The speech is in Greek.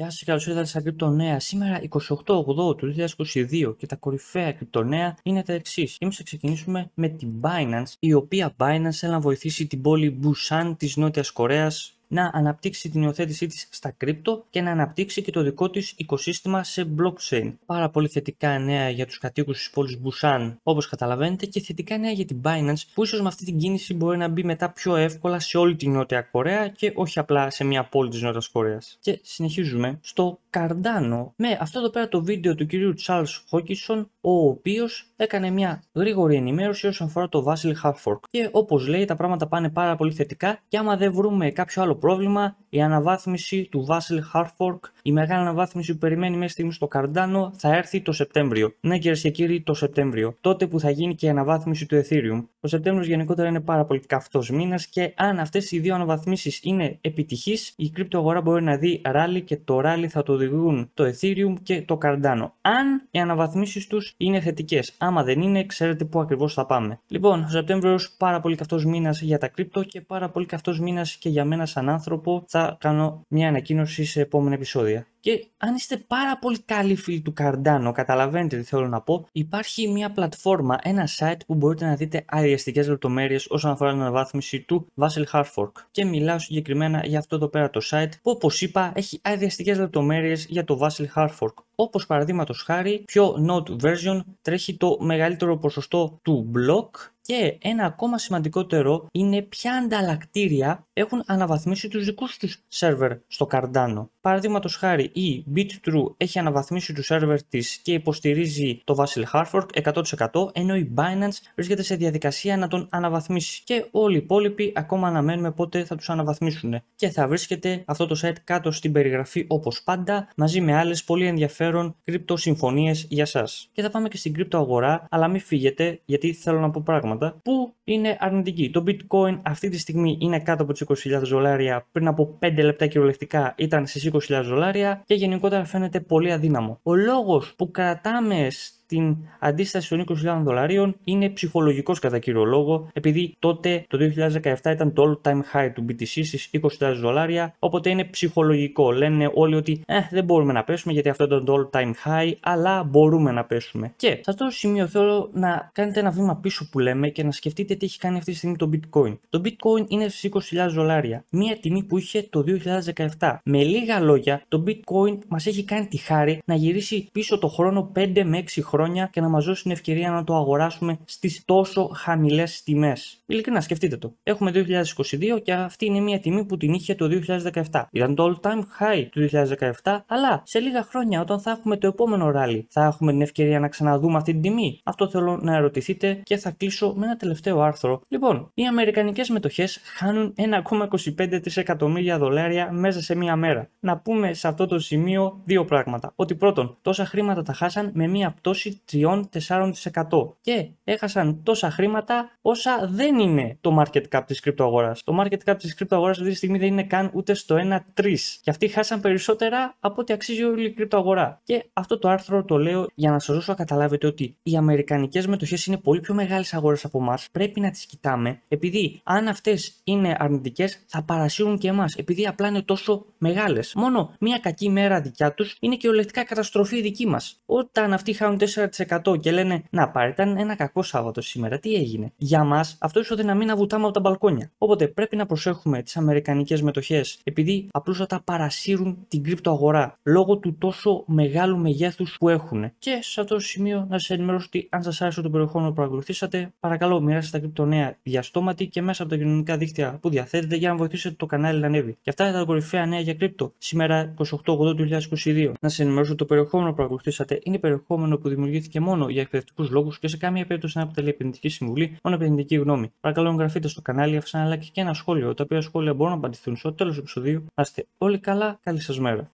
Γεια σας, καλώς ήρθατε στα Κρυπτονέα. Σήμερα 28 του 2022 και τα κορυφαία κρυπτονέα είναι τα εξής. Εμείς θα ξεκινήσουμε με την Binance, η οποία Binance θέλει να βοηθήσει την πόλη Busan της Νότιας Κορέας να αναπτύξει την υιοθέτησή της στα κρύπτο και να αναπτύξει και το δικό της οικοσύστημα σε blockchain. Πάρα πολύ θετικά νέα για τους κατοίκους της πόλης Busan όπως καταλαβαίνετε και θετικά νέα για την Binance που ίσως με αυτή την κίνηση μπορεί να μπει μετά πιο εύκολα σε όλη την Νότια Κορέα και όχι απλά σε μια πόλη της Νότιας Κορέας. Και συνεχίζουμε στο Cardano με αυτό εδώ πέρα το βίντεο του κυρίου Charles Hawkinson ο οποίος έκανε μια γρήγορη ενημέρωση όσον αφορά το Vasily Halford και όπως λέει τα πράγματα πάνε πάρα πολύ θετικά και άμα δεν βρούμε κάποιο άλλο πρόβλημα η αναβάθμιση του Βάσιλ Harfork. Η μεγάλη αναβάθμιση που περιμένει μέχρι στιγμή στο Cardano θα έρθει το Σεπτέμβριο. Ναι, κυρίες και κύριοι, το Σεπτέμβριο. Τότε που θα γίνει και η αναβάθμιση του Ethereum. Ο Σεπτέμβριος γενικότερα είναι πάρα πολύ καυτός μήνας και αν αυτές οι δύο αναβαθμίσεις είναι επιτυχείς, η κρυπτοαγορά μπορεί να δει ράλι και το ράλι θα το οδηγούν το Ethereum και το Cardano. Αν οι αναβαθμίσεις τους είναι θετικές. Άμα δεν είναι, ξέρετε πού ακριβώς θα πάμε. Λοιπόν, ο Σεπτέμβριος πάρα πολύ καυτός μήνας για τα κρυπτο και πάρα πολύ καυτός μήνας και για μένα σαν άνθρωπο θα κάνω μια ανακοίνωση σε επόμενα επεισόδια. Και αν είστε πάρα πολύ καλοί φίλοι του Καρντάνο, καταλαβαίνετε τι θέλω να πω, υπάρχει μια πλατφόρμα, ένα site που μπορείτε να δείτε αδιαστικέ λεπτομέρειες όσον αφορά την αναβάθμιση του Vassel Hard Και μιλάω συγκεκριμένα για αυτό εδώ πέρα το site, που όπως είπα έχει αδιαστικέ λεπτομέρειες για το Vassel Hard Όπως παραδείγματος χάρη, πιο Node version τρέχει το μεγαλύτερο ποσοστό του block και ένα ακόμα σημαντικότερο είναι ποια ανταλλακτήρια έχουν αναβαθμίσει τους δικούς τους σερβερ στο Cardano. Παραδείγματος χάρη η BitTrue έχει αναβαθμίσει τους σερβερ της και υποστηρίζει το Vasil Hardfork 100% ενώ η Binance βρίσκεται σε διαδικασία να τον αναβαθμίσει και όλοι οι υπόλοιποι ακόμα αναμένουμε πότε θα τους αναβαθμίσουν και θα βρίσκεται αυτό το site κάτω στην περιγραφή όπως πάντα μαζί με άλλες πολύ ενδιαφέρον κρυπτοσυμφωνίες για σας. Και θα πάμε και στην κρυπτοαγορά αλλά μην φύγετε γιατί θέλω να πω πράγματα που είναι αρνητική. Το bitcoin αυτή τη στιγμή είναι κάτω από τι 20.000 δολάρια, πριν από 5 λεπτά κυριολεκτικά ήταν στις 20.000 δολάρια και γενικότερα φαίνεται πολύ αδύναμο. Ο λόγος που κρατάμε την αντίσταση των 20.000 δολαρίων είναι ψυχολογικός κατά κύριο λόγο, επειδή τότε το 2017 ήταν το all time high του BTC στι 20.000 δολάρια, οπότε είναι ψυχολογικό. Λένε όλοι ότι ε, δεν μπορούμε να πέσουμε γιατί αυτό ήταν το all time high, αλλά μπορούμε να πέσουμε. Και σε αυτό το σημείο θέλω να κάνετε ένα βήμα πίσω που λέμε και να σκεφτείτε τι έχει κάνει αυτή τη στιγμή το bitcoin. Το bitcoin είναι στις 20.000 δολάρια, μία τιμή που είχε το 2017. Με λίγα λόγια, το bitcoin μας έχει κάνει τη χάρη να γυρίσει πίσω το χρόνο 5 με 6 χρόνια χρόνια και να μας την ευκαιρία να το αγοράσουμε στις τόσο χαμηλές τιμές. Ειλικρινά, σκεφτείτε το. Έχουμε 2022 και αυτή είναι μια τιμή που την είχε το 2017. Ήταν το all time high του 2017, αλλά σε λίγα χρόνια, όταν θα έχουμε το επόμενο ράλι, θα έχουμε την ευκαιρία να ξαναδούμε αυτή την τιμή. Αυτό θέλω να ερωτηθείτε και θα κλείσω με ένα τελευταίο άρθρο. Λοιπόν, οι Αμερικανικές μετοχές χάνουν 1,25 δισεκατομμύρια δολάρια μέσα σε μία μέρα. Να πούμε σε αυτό το σημείο δύο πράγματα. Ότι πρώτον, τόσα χρήματα τα χάσαν με μία πτώση μείωση 3-4% και έχασαν τόσα χρήματα όσα δεν είναι το market cap της κρυπτοαγοράς. Το market cap της κρυπτοαγοράς αυτή τη στιγμή δεν είναι καν ούτε στο 1-3 και αυτοί χάσαν περισσότερα από ό,τι αξίζει όλη η κρυπτοαγορά. Και αυτό το άρθρο το λέω για να σας δώσω να καταλάβετε ότι οι αμερικανικές μετοχές είναι πολύ πιο μεγάλες αγορές από εμάς. πρέπει να τις κοιτάμε επειδή αν αυτές είναι αρνητικές θα παρασύρουν και εμάς επειδή απλά είναι τόσο μεγάλες. Μόνο μια κακή μέρα δικιά τους είναι και ολεκτικά καταστροφή δική μας. Όταν αυτοί χάνουν 4% και λένε Να πάρε, ήταν ένα κακό Σάββατο σήμερα, τι έγινε. Για μας αυτό ισοδυναμεί να βουτάμε από τα μπαλκόνια. Οπότε πρέπει να προσέχουμε τις αμερικανικές μετοχές, επειδή τα παρασύρουν την κρυπτοαγορά λόγω του τόσο μεγάλου μεγέθους που έχουν. Και σε αυτό το σημείο να σας ενημερώσω ότι αν σας άρεσε το περιεχόμενο που παρακολουθήσατε, παρακαλώ μοιράστε τα κρυπτονέα διαστόματη και μέσα από τα κοινωνικά δίκτυα που διαθέτετε για να βοηθήσετε το κανάλι να ανέβει. Και αυτά είναι τα κορυφαία νέα για κρύπτο σήμερα 28 του 2022. Να σας ενημερώσω ότι το περιεχόμενο που παρακολουθήσατε είναι περιεχόμενο που δημιουργεί δημιουργήθηκε μόνο για εκπαιδευτικούς λόγους και σε καμία περίπτωση να αποτελεί επενδυτική συμβουλή, μόνο επενδυτική γνώμη. Παρακαλώ, εγγραφείτε στο κανάλι, αφήστε ένα like και ένα σχόλιο, τα οποία σχόλια μπορούν να απαντηθούν στο τέλος του επεισοδίου. Να είστε όλοι καλά, καλή σας μέρα.